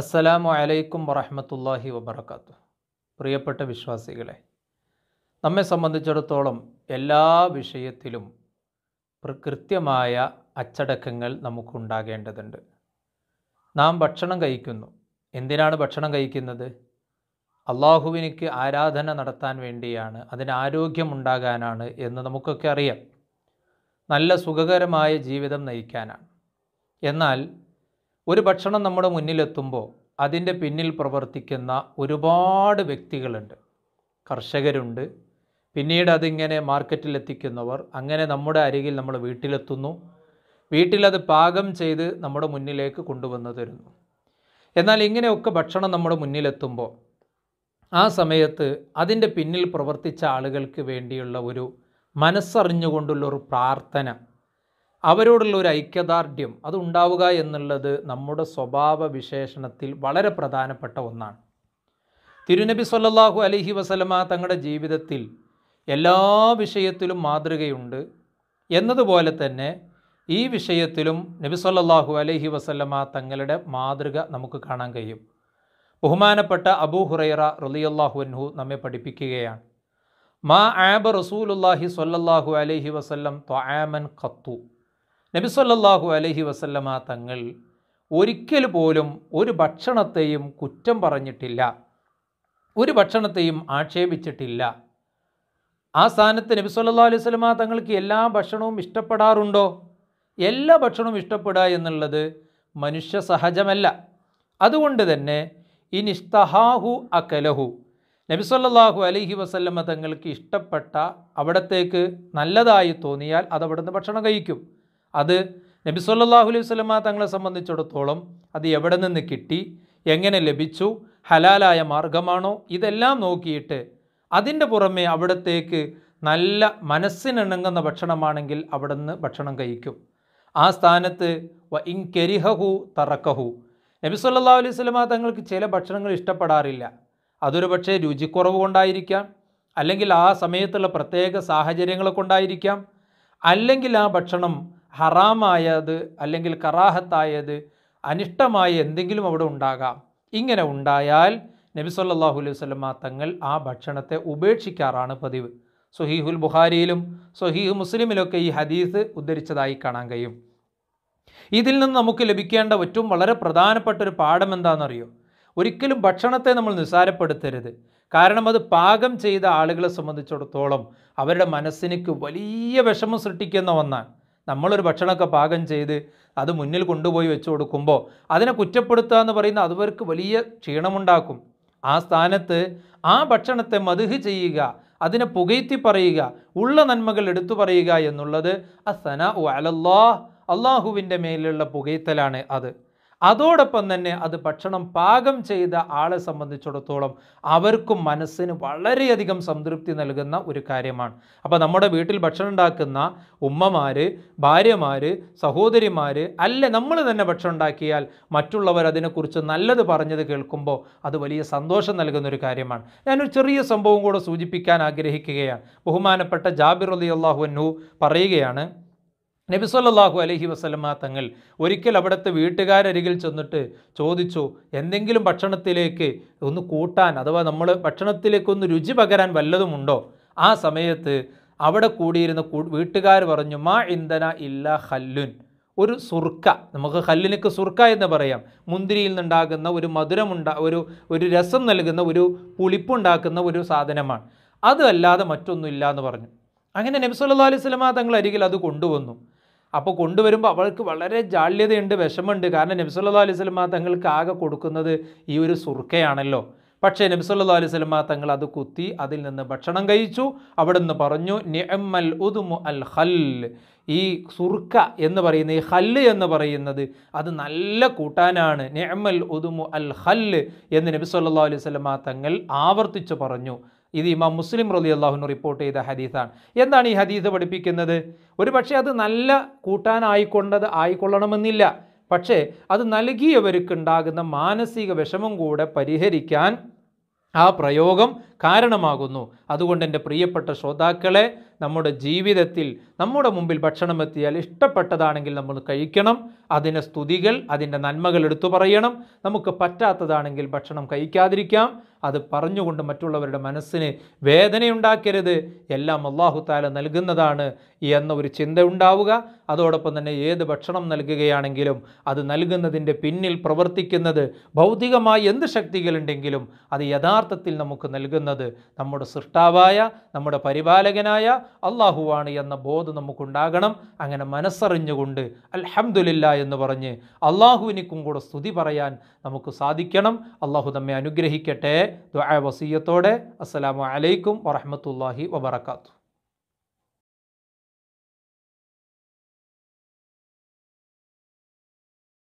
അസ്സലാമു അലൈക്കും വറഹമത്തല്ലാഹി വബർക്കാത്തു പ്രിയപ്പെട്ട വിശ്വാസികളെ നമ്മെ സംബന്ധിച്ചിടത്തോളം എല്ലാ വിഷയത്തിലും കൃത്യമായ അച്ചടക്കങ്ങൾ നമുക്കുണ്ടാകേണ്ടതുണ്ട് നാം ഭക്ഷണം കഴിക്കുന്നു എന്തിനാണ് ഭക്ഷണം കഴിക്കുന്നത് അള്ളാഹുവിനിക്ക് ആരാധന നടത്താൻ വേണ്ടിയാണ് അതിന് ആരോഗ്യമുണ്ടാകാനാണ് എന്ന് നമുക്കൊക്കെ അറിയാം നല്ല സുഖകരമായ ജീവിതം നയിക്കാനാണ് എന്നാൽ ഒരു ഭക്ഷണം നമ്മുടെ മുന്നിലെത്തുമ്പോൾ അതിൻ്റെ പിന്നിൽ പ്രവർത്തിക്കുന്ന ഒരുപാട് വ്യക്തികളുണ്ട് കർഷകരുണ്ട് പിന്നീട് അതിങ്ങനെ മാർക്കറ്റിലെത്തിക്കുന്നവർ അങ്ങനെ നമ്മുടെ അരികിൽ നമ്മൾ വീട്ടിലെത്തുന്നു വീട്ടിലത് പാകം ചെയ്ത് നമ്മുടെ മുന്നിലേക്ക് കൊണ്ടുവന്നു തരുന്നു എന്നാൽ ഇങ്ങനെയൊക്കെ ഭക്ഷണം നമ്മുടെ മുന്നിലെത്തുമ്പോൾ ആ സമയത്ത് അതിൻ്റെ പിന്നിൽ പ്രവർത്തിച്ച ആളുകൾക്ക് വേണ്ടിയുള്ള ഒരു മനസ്സറിഞ്ഞുകൊണ്ടുള്ള ഒരു പ്രാർത്ഥന അവരോടുള്ള ഒരു ഐക്യദാർഢ്യം അത് ഉണ്ടാവുക എന്നുള്ളത് നമ്മുടെ സ്വഭാവ വിശേഷണത്തിൽ വളരെ പ്രധാനപ്പെട്ട ഒന്നാണ് തിരുനബി സൊല്ലാഹു അലഹി വസലമ തങ്ങളുടെ ജീവിതത്തിൽ എല്ലാ വിഷയത്തിലും മാതൃകയുണ്ട് എന്നതുപോലെ തന്നെ ഈ വിഷയത്തിലും നബി സൊല്ലാഹു അലഹി വസല്ലമ തങ്ങളുടെ മാതൃക നമുക്ക് കാണാൻ കഴിയും ബഹുമാനപ്പെട്ട അബൂ ഹുറൈറ റലിയല്ലാഹു അൻഹു നമ്മെ പഠിപ്പിക്കുകയാണ് മാ ആബ റസൂലുല്ലാഹി സൊല്ലാഹു അലഹി വസല്ലം ത്വാമൻ ഖത്തു നബിസ്വല്ലാഹു അലഹി വസല്ലമ തങ്ങൾ ഒരിക്കൽ പോലും ഒരു ഭക്ഷണത്തെയും കുറ്റം പറഞ്ഞിട്ടില്ല ഒരു ഭക്ഷണത്തെയും ആക്ഷേപിച്ചിട്ടില്ല ആ സ്ഥാനത്ത് നബി സല്ലാ അലൈഹി സ്വലമ തങ്ങൾക്ക് എല്ലാ ഭക്ഷണവും ഇഷ്ടപ്പെടാറുണ്ടോ എല്ലാ ഭക്ഷണവും ഇഷ്ടപ്പെടുക എന്നുള്ളത് മനുഷ്യ സഹജമല്ല അതുകൊണ്ട് തന്നെ ഇനിഷ്ടഹാഹു അകലഹു നബി സല്ലാഹു അലൈഹി വസല്ലമ്മ തങ്ങൾക്ക് ഇഷ്ടപ്പെട്ട അവിടത്തേക്ക് നല്ലതായി തോന്നിയാൽ അതവിടുന്ന് ഭക്ഷണം കഴിക്കും അത് നബി സല്ലാഹു അലൈഹി വസ്ലമ തങ്ങളെ സംബന്ധിച്ചിടത്തോളം അത് എവിടെ നിന്ന് കിട്ടി എങ്ങനെ ലഭിച്ചു ഹലാലായ മാർഗമാണോ ഇതെല്ലാം നോക്കിയിട്ട് അതിൻ്റെ പുറമെ അവിടത്തേക്ക് നല്ല മനസ്സിനിണങ്ങുന്ന ഭക്ഷണമാണെങ്കിൽ അവിടെ നിന്ന് ഭക്ഷണം കഴിക്കും ആ സ്ഥാനത്ത് വ ഇൻ കെരിഹഹു തറക്കഹു നബി സല്ലാ അലൈഹി സ്വലമ തങ്ങൾക്ക് ചില ഭക്ഷണങ്ങൾ ഇഷ്ടപ്പെടാറില്ല അതൊരു പക്ഷേ രുചിക്കുറവ് കൊണ്ടായിരിക്കാം അല്ലെങ്കിൽ ആ സമയത്തുള്ള പ്രത്യേക സാഹചര്യങ്ങളെ കൊണ്ടായിരിക്കാം അല്ലെങ്കിൽ ആ ഭക്ഷണം ഹറാമായത് അല്ലെങ്കിൽ കറാഹത്തായത് അനിഷ്ടമായ എന്തെങ്കിലും അവിടെ ഉണ്ടാകാം ഇങ്ങനെ ഉണ്ടായാൽ നബി സല്ലാഹു അലൈഹി വല്ല തങ്ങൾ ആ ഭക്ഷണത്തെ ഉപേക്ഷിക്കാറാണ് പതിവ് സുഹീഹുൽ ബുഖാരിയിലും സുഹീഹു മുസ്ലിമിലൊക്കെ ഈ ഹദീസ് ഉദ്ധരിച്ചതായി കാണാൻ കഴിയും ഇതിൽ നിന്ന് നമുക്ക് ലഭിക്കേണ്ട ഏറ്റവും വളരെ പ്രധാനപ്പെട്ട ഒരു പാഠം എന്താണെന്നറിയോ ഒരിക്കലും ഭക്ഷണത്തെ നമ്മൾ നിസ്സാരപ്പെടുത്തരുത് കാരണം അത് പാകം ചെയ്ത ആളുകളെ സംബന്ധിച്ചിടത്തോളം അവരുടെ മനസ്സിനേക്ക് വലിയ വിഷമം സൃഷ്ടിക്കുന്ന ഒന്നാണ് നമ്മളൊരു ഭക്ഷണമൊക്കെ പാകം ചെയ്ത് അത് മുന്നിൽ കൊണ്ടുപോയി വെച്ചു കൊടുക്കുമ്പോൾ അതിനെ കുറ്റപ്പെടുത്തുക എന്ന് പറയുന്ന അതുവർക്ക് വലിയ ക്ഷീണമുണ്ടാക്കും ആ സ്ഥാനത്ത് ആ ഭക്ഷണത്തെ മതുഹ് ചെയ്യുക അതിനെ പുകയ്ത്തി പറയുക ഉള്ള നന്മകൾ എടുത്തു പറയുക എന്നുള്ളത് അസന അലല്ലാ അള്ളാഹുവിൻ്റെ മേലുള്ള പുകയ്ത്തലാണ് അത് അതോടൊപ്പം തന്നെ അത് ഭക്ഷണം പാകം ചെയ്ത ആളെ സംബന്ധിച്ചിടത്തോളം അവർക്കും മനസ്സിന് വളരെയധികം സംതൃപ്തി നൽകുന്ന ഒരു കാര്യമാണ് അപ്പോൾ നമ്മുടെ വീട്ടിൽ ഭക്ഷണം ഉണ്ടാക്കുന്ന ഉമ്മമാർ ഭാര്യമാർ സഹോദരിമാർ അല്ല നമ്മൾ തന്നെ ഭക്ഷണം ഉണ്ടാക്കിയാൽ മറ്റുള്ളവർ അതിനെക്കുറിച്ച് നല്ലത് പറഞ്ഞത് കേൾക്കുമ്പോൾ അത് വലിയ സന്തോഷം നൽകുന്ന ഒരു കാര്യമാണ് ഞാനൊരു ചെറിയ സംഭവം കൂടെ സൂചിപ്പിക്കാൻ ആഗ്രഹിക്കുകയാണ് ബഹുമാനപ്പെട്ട ജാബിർ അലി അള്ളാഹു പറയുകയാണ് നബിസ്വല്ലാഹു അലഹി വസ്ലമ തങ്ങൾ ഒരിക്കൽ അവിടുത്തെ വീട്ടുകാരരികിൽ ചെന്നിട്ട് ചോദിച്ചു എന്തെങ്കിലും ഭക്ഷണത്തിലേക്ക് ഒന്ന് കൂട്ടാൻ അഥവാ നമ്മൾ ഭക്ഷണത്തിലേക്ക് ഒന്ന് രുചി പകരാൻ വല്ലതുമുണ്ടോ ആ സമയത്ത് അവിടെ കൂടിയിരുന്ന വീട്ടുകാർ പറഞ്ഞു മാ ഇന്ധന ഇല്ല ഹല്ലുൻ ഒരു സുർക്ക നമുക്ക് ഹല്ലിനൊക്കെ സുർക്ക എന്ന് പറയാം മുന്തിരിയിൽ നിന്നുണ്ടാകുന്ന ഒരു മധുരമുണ്ടാ ഒരു ഒരു രസം നൽകുന്ന ഒരു പുളിപ്പുണ്ടാക്കുന്ന ഒരു സാധനമാണ് അതല്ലാതെ മറ്റൊന്നുമില്ല എന്ന് പറഞ്ഞു അങ്ങനെ നബിസ്വല്ലാ അലൈഹി സ്വലമ തങ്ങൾ അരികിൽ അത് കൊണ്ടുവന്നു അപ്പോൾ കൊണ്ടുവരുമ്പോൾ അവൾക്ക് വളരെ ജാള്യതയുണ്ട് വിഷമമുണ്ട് കാരണം നബ്സല്ലാ അലൈഹി സ്വലമ തങ്ങൾക്ക് ആകെ കൊടുക്കുന്നത് ഈ ഒരു സുർക്കയാണല്ലോ പക്ഷേ നബ്സല്ലാ അലൈഹി സ്വലമ തങ്ങൾ അത് കുത്തി അതിൽ നിന്ന് ഭക്ഷണം കഴിച്ചു അവിടെ നിന്ന് പറഞ്ഞു നിഅമ്മൽ ഉദുമു അൽ ഹൽ ഈ സുർക്ക എന്ന് പറയുന്ന ഈ ഹല്ല് എന്ന് പറയുന്നത് അത് നല്ല കൂട്ടാനാണ് നിഅമ്മൽ ഉദുമു അൽ ഹല്ല് എന്ന് നബി സല്ലാ അലൈഹി സ്വലമ തങ്ങൾ ആവർത്തിച്ചു പറഞ്ഞു ഇത് ഇമാം മുസ്ലിം റലി അള്ളാഹുവിന് റിപ്പോർട്ട് ചെയ്ത ഹദീസാണ് എന്താണ് ഈ ഹദീസ് പഠിപ്പിക്കുന്നത് ഒരു പക്ഷേ അത് നല്ല കൂട്ടാനായിക്കൊണ്ടത് ആയിക്കൊള്ളണമെന്നില്ല പക്ഷേ അത് നൽകിയവർക്കുണ്ടാകുന്ന മാനസിക വിഷമം കൂടെ പരിഹരിക്കാൻ ആ പ്രയോഗം കാരണമാകുന്നു അതുകൊണ്ട് എൻ്റെ പ്രിയപ്പെട്ട ശ്രോതാക്കളെ നമ്മുടെ ജീവിതത്തിൽ നമ്മുടെ മുമ്പിൽ ഭക്ഷണം എത്തിയാൽ ഇഷ്ടപ്പെട്ടതാണെങ്കിൽ നമ്മൾ കഴിക്കണം അതിൻ്റെ സ്തുതികൾ അതിൻ്റെ നന്മകൾ എടുത്തു പറയണം നമുക്ക് പറ്റാത്തതാണെങ്കിൽ ഭക്ഷണം കഴിക്കാതിരിക്കാം അത് പറഞ്ഞുകൊണ്ട് മറ്റുള്ളവരുടെ മനസ്സിന് വേദനയുണ്ടാക്കരുത് എല്ലാം അള്ളാഹു താല നൽകുന്നതാണ് എന്ന ഒരു ചിന്ത ഉണ്ടാവുക അതോടൊപ്പം തന്നെ ഏത് ഭക്ഷണം നൽകുകയാണെങ്കിലും അത് നൽകുന്നതിൻ്റെ പിന്നിൽ പ്രവർത്തിക്കുന്നത് ഭൗതികമായി എന്ത് ശക്തികളുണ്ടെങ്കിലും അത് യഥാർത്ഥത്തിൽ നമുക്ക് നൽകുന്ന ചെയ്യുന്നത് നമ്മുടെ സൃഷ്ടാവായ നമ്മുടെ പരിപാലകനായ അള്ളാഹുവാണ് എന്ന ബോധം നമുക്കുണ്ടാകണം അങ്ങനെ മനസ്സറിഞ്ഞുകൊണ്ട് അൽഹംദുലില്ല എന്ന് പറഞ്ഞ് അള്ളാഹുവിനിക്കും കൂടെ സ്തുതി പറയാൻ നമുക്ക് സാധിക്കണം അള്ളാഹു നമ്മെ അനുഗ്രഹിക്കട്ടെ ദുആ വസീയത്തോടെ അസ്സലാമു അലൈക്കും വറഹമത്തല്ലാഹി വബർക്കാത്തു